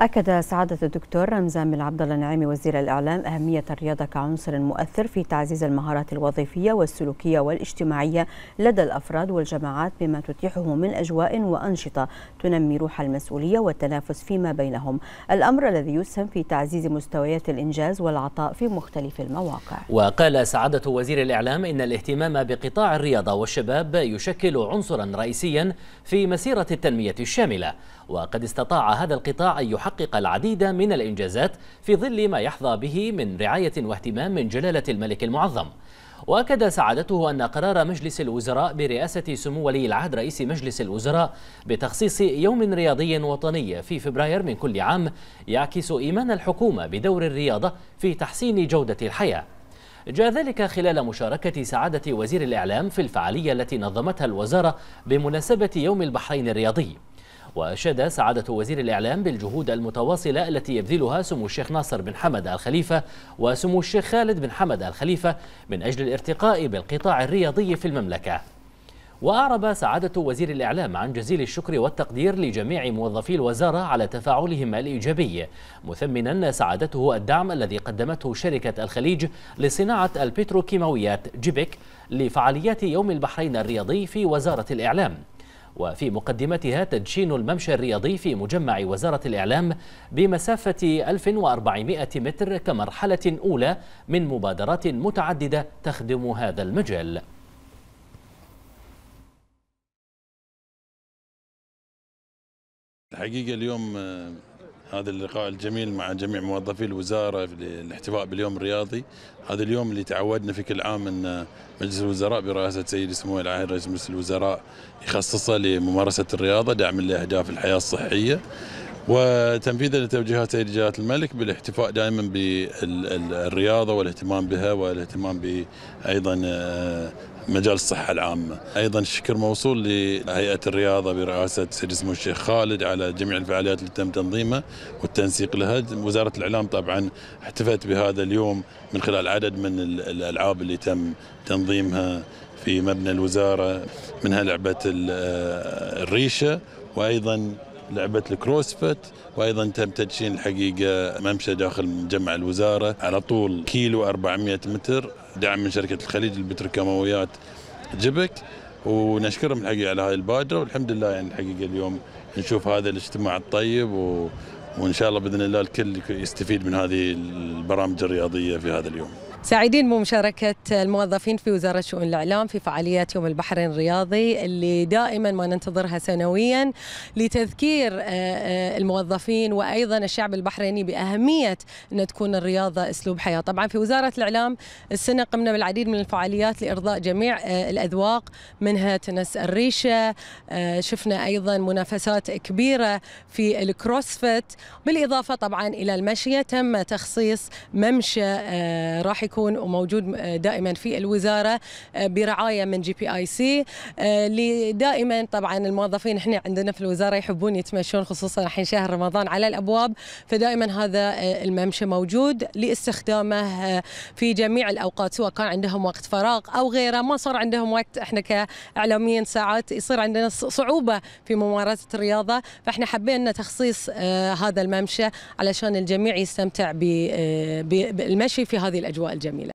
أكد سعادة الدكتور رمزان عبد الله النعيمي وزير الإعلام أهمية الرياضة كعنصر مؤثر في تعزيز المهارات الوظيفية والسلوكية والاجتماعية لدى الأفراد والجماعات بما تتيحه من أجواء وأنشطة تنمي روح المسؤولية والتنافس فيما بينهم الأمر الذي يسهم في تعزيز مستويات الإنجاز والعطاء في مختلف المواقع وقال سعادة وزير الإعلام إن الاهتمام بقطاع الرياضة والشباب يشكل عنصرا رئيسيا في مسيرة التنمية الشاملة وقد استطاع هذا القطاع أن يحقق حقق العديد من الإنجازات في ظل ما يحظى به من رعاية واهتمام من جلالة الملك المعظم وأكد سعادته أن قرار مجلس الوزراء برئاسة سمو ولي العهد رئيس مجلس الوزراء بتخصيص يوم رياضي وطني في فبراير من كل عام يعكس إيمان الحكومة بدور الرياضة في تحسين جودة الحياة جاء ذلك خلال مشاركة سعادة وزير الإعلام في الفعالية التي نظمتها الوزارة بمناسبة يوم البحرين الرياضي وأشاد سعادة وزير الإعلام بالجهود المتواصلة التي يبذلها سمو الشيخ ناصر بن حمد الخليفة وسمو الشيخ خالد بن حمد الخليفة من أجل الارتقاء بالقطاع الرياضي في المملكة وأعرب سعادة وزير الإعلام عن جزيل الشكر والتقدير لجميع موظفي الوزارة على تفاعلهم الإيجابي مثمنا سعادته الدعم الذي قدمته شركة الخليج لصناعة البتروكيماويات جيبك لفعاليات يوم البحرين الرياضي في وزارة الإعلام وفي مقدمتها تدشين الممشى الرياضي في مجمع وزارة الإعلام بمسافة 1400 متر كمرحلة أولى من مبادرات متعددة تخدم هذا المجال الحقيقة اليوم هذا اللقاء الجميل مع جميع موظفي الوزارة للاحتفاء باليوم الرياضي هذا اليوم اللي تعودنا في كل عام أن مجلس الوزراء برئاسة سيدي سمو العاهل رئيس مجلس الوزراء يخصصه لممارسة الرياضة دعم لأهداف الحياة الصحية وتنفيذا لتوجيهات سيد جلاله الملك بالاحتفاء دائما بالرياضه والاهتمام بها والاهتمام ب ايضا آه، مجال الصحة العامة أيضا الشكر موصول لهيئة الرياضة برئاسة سيد سمو الشيخ خالد على جميع الفعاليات اللي تم تنظيمها والتنسيق لها وزارة الإعلام طبعا احتفت بهذا اليوم من خلال عدد من الألعاب اللي تم تنظيمها في مبنى الوزارة منها لعبة آه، الريشة وأيضا لعبة الكروسفيت وأيضا تم تدشين الحقيقة ممشى داخل مجمع الوزارة على طول كيلو 400 متر دعم من شركة الخليج البتروكيماويات جبك ونشكرهم الحقيقة على هاي البادرة والحمد لله يعني الحقيقة اليوم نشوف هذا الاجتماع الطيب و... وإن شاء الله بإذن الله الكل يستفيد من هذه البرامج الرياضية في هذا اليوم سعيدين بمشاركة الموظفين في وزارة شؤون الإعلام في فعاليات يوم البحرين الرياضي اللي دائما ما ننتظرها سنويا لتذكير آه، آه، الموظفين وأيضا الشعب البحريني بأهمية أن تكون الرياضة أسلوب حياة طبعا في وزارة الإعلام السنة قمنا بالعديد من الفعاليات لإرضاء جميع آه، الأذواق منها تنس الريشة شفنا أيضا منافسات كبيرة في الكروسفيت بالإضافة طبعا إلى المشية تم تخصيص ممشى راح يكون وموجود آه، دائما في الوزاره آه، برعايه من جي بي اي سي اللي دائما طبعا الموظفين احنا عندنا في الوزاره يحبون يتمشون خصوصا الحين شهر رمضان على الابواب فدائما هذا آه، الممشى موجود لاستخدامه في جميع الاوقات سواء كان عندهم وقت فراغ او غيره ما صار عندهم وقت احنا كاعلاميين ساعات يصير عندنا صعوبه في ممارسه الرياضه فاحنا حبينا تخصيص هذا الممشى علشان الجميع يستمتع بالمشي في هذه الاجواء jamila